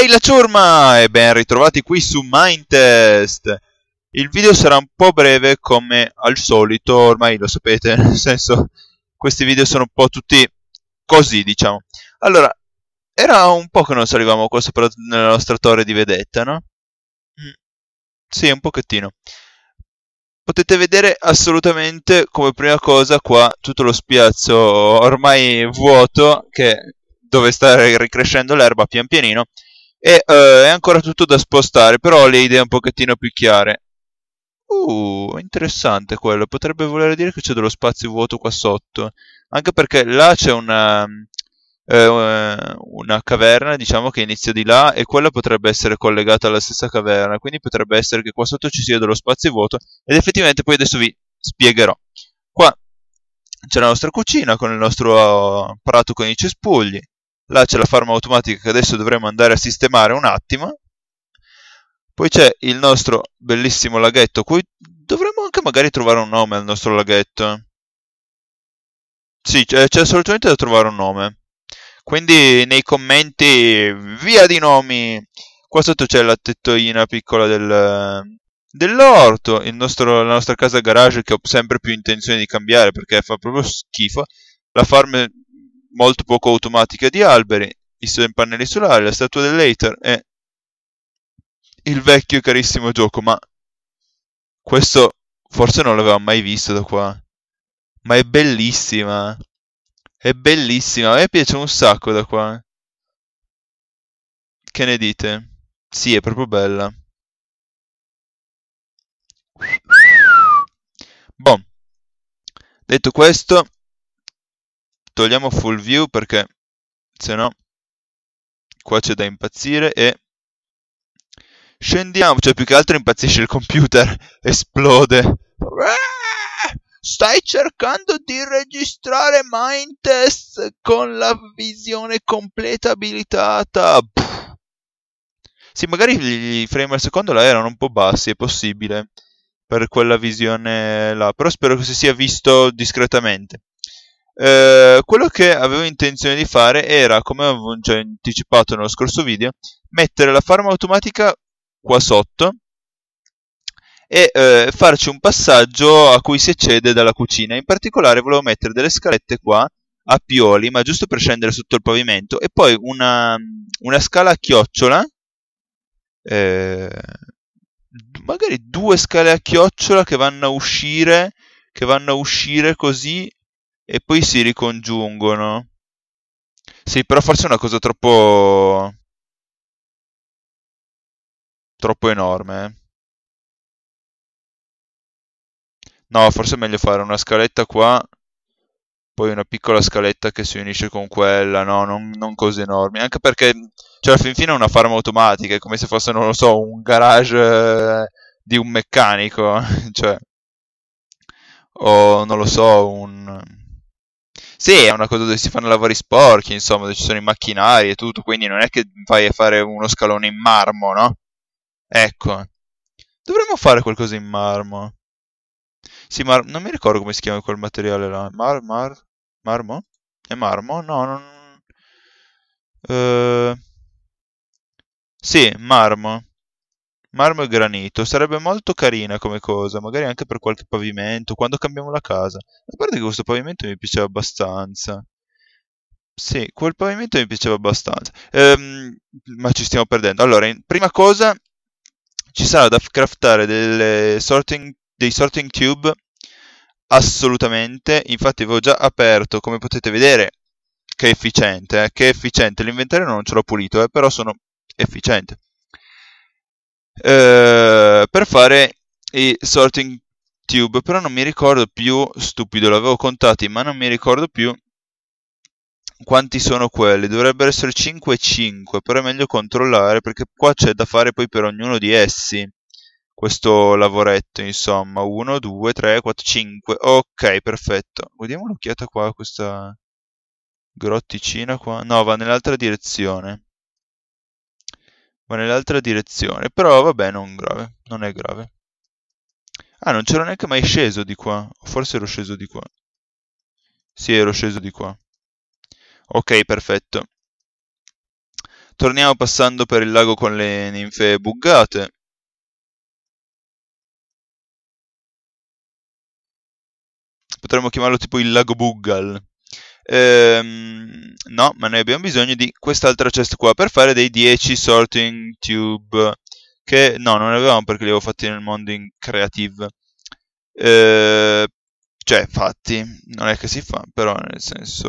Ehi la ciurma e ben ritrovati qui su Mindtest Il video sarà un po' breve come al solito, ormai lo sapete, nel senso questi video sono un po' tutti così diciamo Allora, era un po' che non salivamo qua sopra nella nostra torre di vedetta, no? Mm. Sì, un pochettino Potete vedere assolutamente come prima cosa qua tutto lo spiazzo ormai vuoto che dove sta ricrescendo l'erba pian pianino e eh, è ancora tutto da spostare, però ho le idee un pochettino più chiare. Uh, interessante quello. Potrebbe voler dire che c'è dello spazio vuoto qua sotto. Anche perché là c'è una, eh, una caverna, diciamo, che inizia di là e quella potrebbe essere collegata alla stessa caverna. Quindi potrebbe essere che qua sotto ci sia dello spazio vuoto. Ed effettivamente poi adesso vi spiegherò. Qua c'è la nostra cucina con il nostro prato con i cespugli là c'è la farma automatica che adesso dovremo andare a sistemare un attimo poi c'è il nostro bellissimo laghetto cui dovremmo anche magari trovare un nome al nostro laghetto sì c'è assolutamente da trovare un nome quindi nei commenti via di nomi qua sotto c'è la tettoina piccola del, dell'orto la nostra casa garage che ho sempre più intenzione di cambiare perché fa proprio schifo la farm molto poco automatica di alberi, i pannelli solari, la statua dell'Ater e il vecchio e carissimo gioco, ma questo forse non l'avevamo mai visto da qua. Ma è bellissima. È bellissima, a me piace un sacco da qua. Che ne dite? Sì, è proprio bella. Bon. Detto questo, togliamo full view perché se no qua c'è da impazzire e scendiamo, cioè più che altro impazzisce il computer, esplode. Stai cercando di registrare Mindtest con la visione completa abilitata. Puh. Sì, magari i frame al secondo là erano un po' bassi, è possibile, per quella visione là, però spero che si sia visto discretamente. Eh, quello che avevo intenzione di fare era, come avevo già anticipato nello scorso video, mettere la farma automatica qua sotto e eh, farci un passaggio a cui si accede dalla cucina. In particolare volevo mettere delle scalette qua a pioli, ma giusto per scendere sotto il pavimento, e poi una, una scala a chiocciola, eh, magari due scale a chiocciola che vanno a uscire, che vanno a uscire così e poi si ricongiungono. Sì, però forse è una cosa troppo... troppo enorme. Eh. No, forse è meglio fare una scaletta qua, poi una piccola scaletta che si unisce con quella, no, non, non cose enormi. Anche perché, cioè, alla fin fine è una farma automatica, è come se fosse, non lo so, un garage eh, di un meccanico, cioè, o non lo so, un sì, è una cosa dove si fanno lavori sporchi, insomma, dove ci sono i macchinari e tutto, quindi non è che vai a fare uno scalone in marmo, no? Ecco. Dovremmo fare qualcosa in marmo. Sì, ma non mi ricordo come si chiama quel materiale là. Mar, mar, marmo? È marmo? No, non... Uh... Sì, marmo. Marmo e granito. Sarebbe molto carina come cosa, magari anche per qualche pavimento, quando cambiamo la casa. A parte che questo pavimento mi piaceva abbastanza. Sì, quel pavimento mi piaceva abbastanza. Ehm, ma ci stiamo perdendo. Allora, in, prima cosa, ci sarà da craftare sorting, dei sorting tube assolutamente infatti avevo già aperto come potete vedere che efficiente eh? che efficiente l'inventario non ce l'ho pulito eh? però sono efficiente eh, per fare i sorting tube, però non mi ricordo più, stupido, l'avevo contati, ma non mi ricordo più quanti sono quelli. Dovrebbero essere 5 e 5, però è meglio controllare perché qua c'è da fare poi per ognuno di essi questo lavoretto, insomma. 1, 2, 3, 4, 5. Ok, perfetto. Vediamo un'occhiata qua a questa grotticina qua. No, va nell'altra direzione va nell'altra direzione, però vabbè, non grave, non è grave. Ah, non c'ero neanche mai sceso di qua, forse ero sceso di qua. Sì, ero sceso di qua. Ok, perfetto. Torniamo passando per il lago con le ninfe buggate. Potremmo chiamarlo tipo il lago Buggal. Ehm, no, ma noi abbiamo bisogno di quest'altra chest qua per fare dei 10 sorting tube. Che no, non ne avevamo perché li avevo fatti nel mondo in creative. Ehm, cioè, fatti, non è che si fa, però nel senso...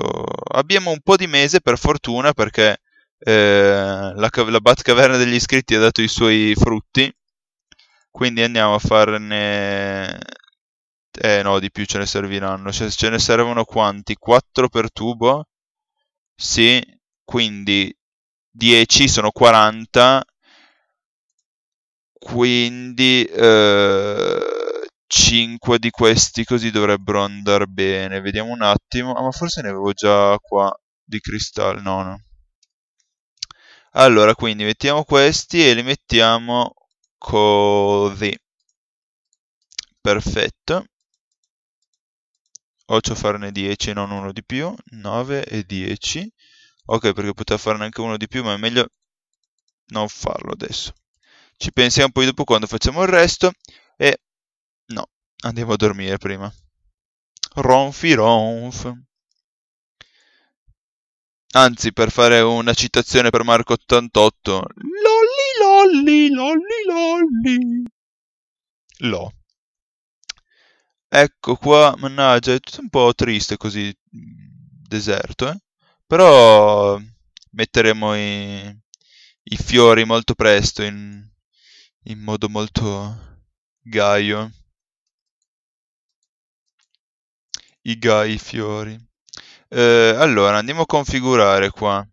Abbiamo un po' di mese per fortuna perché eh, la, la Batcaverna degli iscritti ha dato i suoi frutti. Quindi andiamo a farne eh no, di più ce ne serviranno. Ce, ce ne servono quanti? 4 per tubo? Sì, quindi 10 sono 40. Quindi eh, 5 di questi così dovrebbero andare bene. Vediamo un attimo. Ah, ma forse ne avevo già qua di cristallo. No, no. Allora, quindi mettiamo questi e li mettiamo così. Perfetto so farne 10 e non uno di più, 9 e 10, ok perché poteva farne anche uno di più ma è meglio non farlo adesso. Ci pensiamo poi dopo quando facciamo il resto e no, andiamo a dormire prima. Ronfi ronf. Anzi, per fare una citazione per Marco 88, lolli lolli lolli lolli. Lo. Ecco qua, mannaggia, è tutto un po' triste così, deserto, eh? Però metteremo i, i fiori molto presto, in, in modo molto gaio. I gai fiori. Eh, allora, andiamo a configurare qua.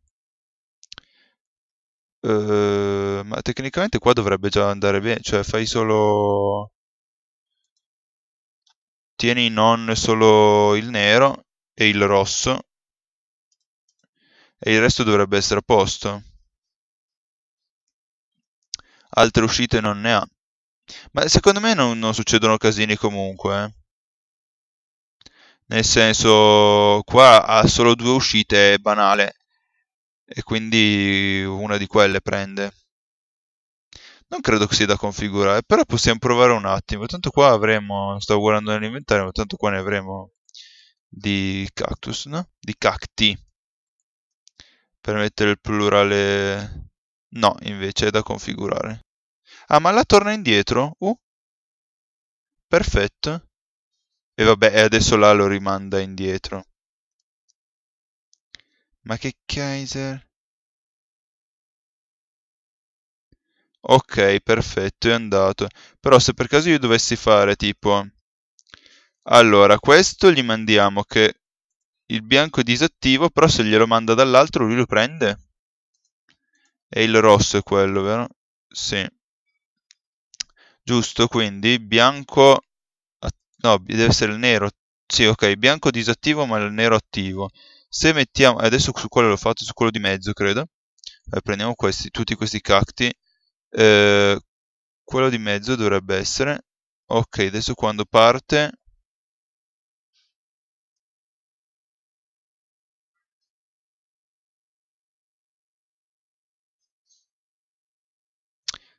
Eh, ma tecnicamente qua dovrebbe già andare bene, cioè fai solo tieni non solo il nero e il rosso e il resto dovrebbe essere a posto. Altre uscite non ne ha. Ma secondo me non, non succedono casini comunque. Eh. Nel senso, qua ha solo due uscite, è banale. E quindi una di quelle prende. Non credo che sia da configurare, però possiamo provare un attimo. Tanto qua avremo, sto guardando nell'inventario, ma tanto qua ne avremo di cactus, no? Di cacti. Per mettere il plurale... No, invece è da configurare. Ah, ma la torna indietro? Uh. Perfetto. E vabbè, e adesso là lo rimanda indietro. Ma che Kaiser... Ok, perfetto, è andato. Però se per caso io dovessi fare tipo... Allora, questo gli mandiamo che il bianco è disattivo, però se glielo manda dall'altro lui lo prende. E il rosso è quello, vero? Sì. Giusto, quindi bianco... No, deve essere il nero. Sì, ok, bianco disattivo ma il nero attivo. Se mettiamo... Adesso su quello l'ho fatto, su quello di mezzo, credo. Eh, prendiamo questi, tutti questi cacti eh, quello di mezzo dovrebbe essere ok adesso quando parte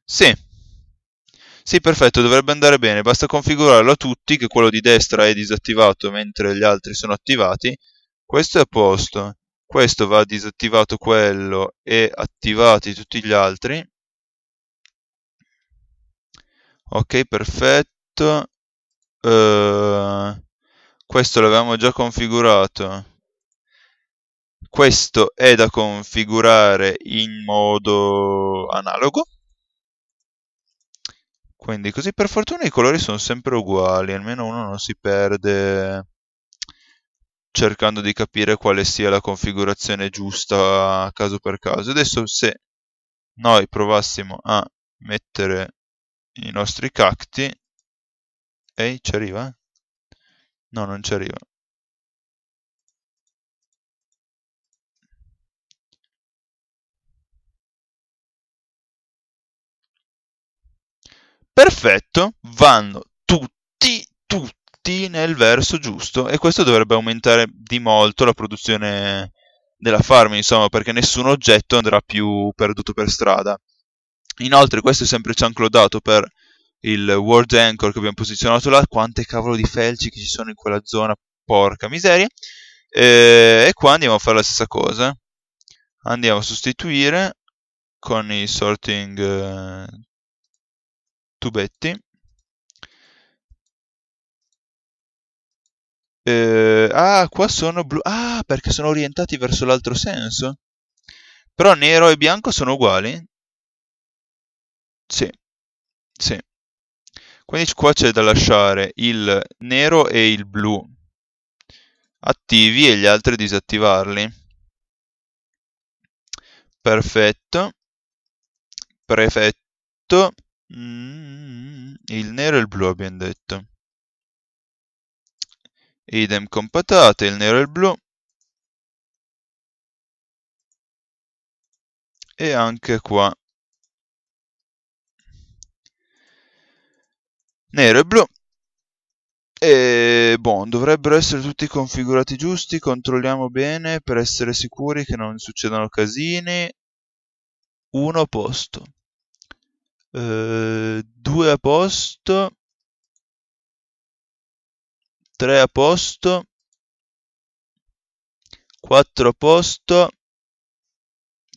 Sì. Sì, perfetto, dovrebbe andare bene. Basta configurarlo a tutti, che quello di destra è disattivato mentre gli altri sono attivati. Questo è a posto. Questo va disattivato quello e attivati tutti gli altri ok perfetto uh, questo l'avevamo già configurato questo è da configurare in modo analogo quindi così per fortuna i colori sono sempre uguali almeno uno non si perde cercando di capire quale sia la configurazione giusta caso per caso adesso se noi provassimo a mettere i nostri cacti. Ehi, ci arriva? No, non ci arriva. Perfetto, vanno tutti, tutti nel verso giusto e questo dovrebbe aumentare di molto la produzione della farm, insomma, perché nessun oggetto andrà più perduto per strada. Inoltre questo è sempre cianclodato per il World Anchor che abbiamo posizionato là, quante cavolo di felci che ci sono in quella zona, porca miseria. Eh, e qua andiamo a fare la stessa cosa. Andiamo a sostituire con i sorting eh, tubetti. Eh, ah, qua sono blu. Ah, perché sono orientati verso l'altro senso. Però nero e bianco sono uguali. Sì, sì. Quindi qua c'è da lasciare il nero e il blu attivi e gli altri disattivarli. Perfetto. Prefetto. Mm, il nero e il blu abbiamo detto. Idem con patate, il nero e il blu. E anche qua nero e blu e bon, dovrebbero essere tutti configurati giusti, controlliamo bene per essere sicuri che non succedano casini. uno a posto, 2 eh, a posto, tre a posto, 4 a posto,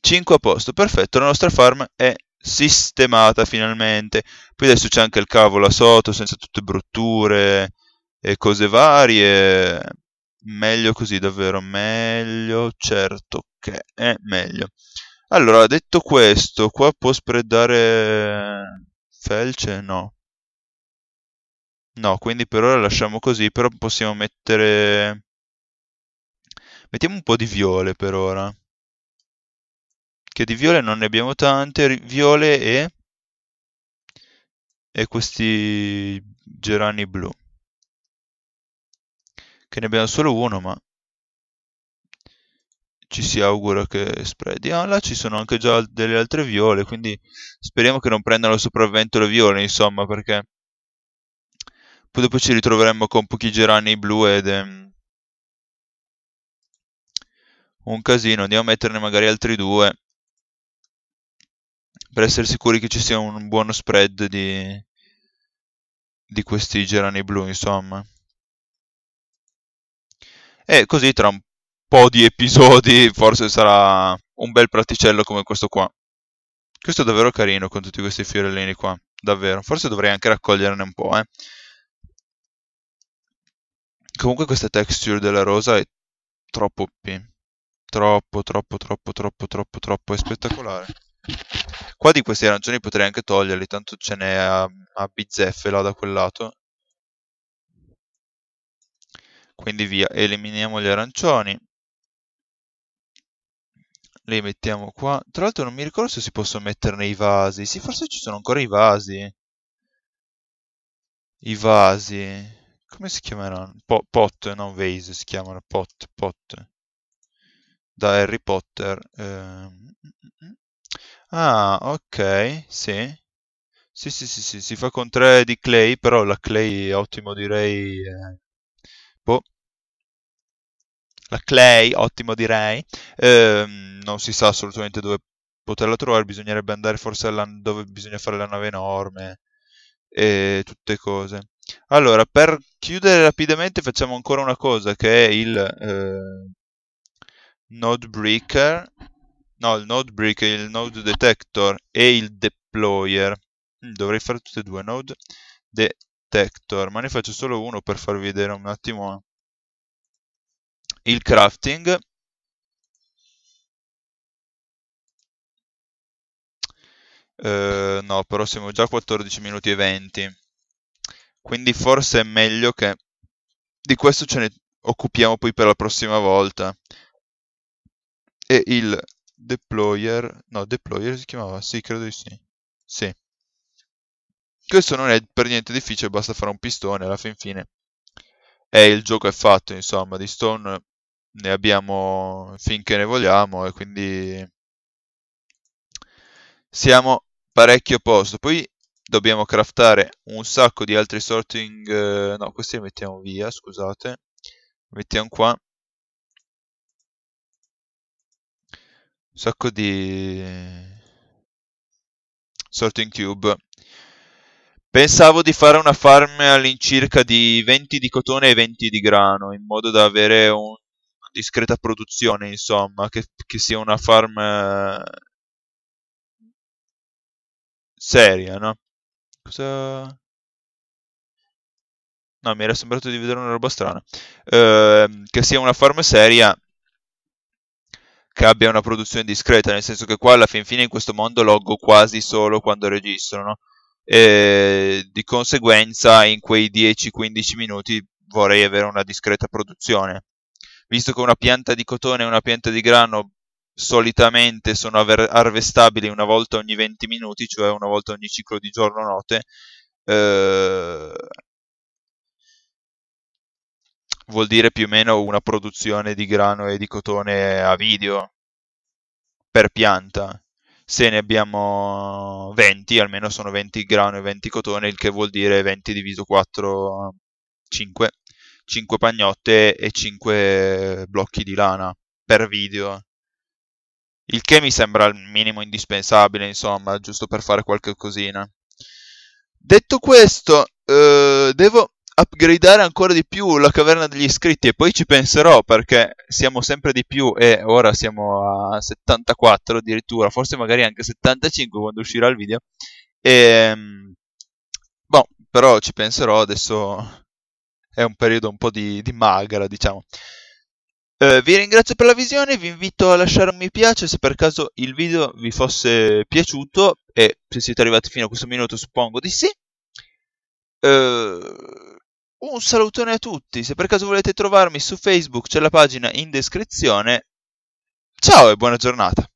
5 a posto. Perfetto, la nostra farm è sistemata finalmente. Poi adesso c'è anche il cavo là sotto, senza tutte brutture e cose varie. Meglio così, davvero, meglio, certo che è meglio. Allora, detto questo, qua può spreadare felce? No. No, quindi per ora lasciamo così, però possiamo mettere... Mettiamo un po' di viole per ora. Perché di viole non ne abbiamo tante, viole e... e questi gerani blu. Che ne abbiamo solo uno, ma ci si augura che spreadi Ah, là ci sono anche già delle altre viole, quindi speriamo che non prendano sopravvento le viole, insomma, perché poi dopo ci ritroveremmo con pochi gerani blu ed è un casino, andiamo a metterne magari altri due per essere sicuri che ci sia un buono spread di, di questi gerani blu, insomma. E così tra un po' di episodi forse sarà un bel praticello come questo qua. Questo è davvero carino con tutti questi fiorellini qua, davvero. Forse dovrei anche raccoglierne un po', eh. Comunque questa texture della rosa è troppo OP. Troppo, troppo, troppo, troppo, troppo, troppo, è spettacolare. Qua di questi arancioni potrei anche toglierli, tanto ce n'è a, a bizzeffe là da quel lato. Quindi via, eliminiamo gli arancioni. Li mettiamo qua. Tra l'altro non mi ricordo se si possono mettere nei vasi. Sì, forse ci sono ancora i vasi. I vasi. Come si chiameranno? Po pot, non vase, si chiamano pot, pot. Da Harry Potter. Ehm... Ah, ok, sì. Sì, sì, sì, sì, si fa con tre di Clay, però la Clay è ottimo direi... Eh, boh. La Clay, ottimo direi. Eh, non si sa assolutamente dove poterla trovare, bisognerebbe andare forse dove bisogna fare la nave enorme e tutte cose. Allora, per chiudere rapidamente facciamo ancora una cosa che è il eh, Node Breaker No, il node brick, il node detector e il deployer. Mm, dovrei fare tutte e due, node detector, ma ne faccio solo uno per farvi vedere un attimo eh, il crafting. Uh, no, però siamo già a 14 minuti e 20. Quindi forse è meglio che di questo ce ne occupiamo poi per la prossima volta. E il deployer, no, deployer si chiamava, sì, credo di sì. Sì. Questo non è per niente difficile, basta fare un pistone alla fin fine. E il gioco è fatto, insomma, di stone ne abbiamo finché ne vogliamo e quindi siamo parecchio posto. Poi dobbiamo craftare un sacco di altri sorting, eh, no, questi li mettiamo via, scusate. Mettiamo qua sacco di sorting tube. Pensavo di fare una farm all'incirca di 20 di cotone e 20 di grano, in modo da avere un discreta produzione, insomma, che, che sia una farm eh, seria, no? Cosa... No, mi era sembrato di vedere una roba strana. Eh, che sia una farm seria che abbia una produzione discreta, nel senso che qua alla fin fine in questo mondo loggo quasi solo quando registro, no? E di conseguenza in quei 10-15 minuti vorrei avere una discreta produzione. Visto che una pianta di cotone e una pianta di grano solitamente sono harvestabili una volta ogni 20 minuti, cioè una volta ogni ciclo di giorno-notte, eh, vuol dire più o meno una produzione di grano e di cotone a video per pianta. Se ne abbiamo 20, almeno sono 20 grano e 20 cotone, il che vuol dire 20 diviso 4, 5, 5 pagnotte e 5 blocchi di lana per video. Il che mi sembra il minimo indispensabile, insomma, giusto per fare qualche cosina. Detto questo, eh, devo upgradeare ancora di più la caverna degli iscritti e poi ci penserò perché siamo sempre di più e ora siamo a 74 addirittura, forse magari anche 75 quando uscirà il video. E, ehm, boh, però ci penserò, adesso è un periodo un po' di, di magra, diciamo. Eh, vi ringrazio per la visione, vi invito a lasciare un mi piace se per caso il video vi fosse piaciuto e se siete arrivati fino a questo minuto suppongo di sì. Eh, un salutone a tutti, se per caso volete trovarmi su Facebook c'è la pagina in descrizione. Ciao e buona giornata!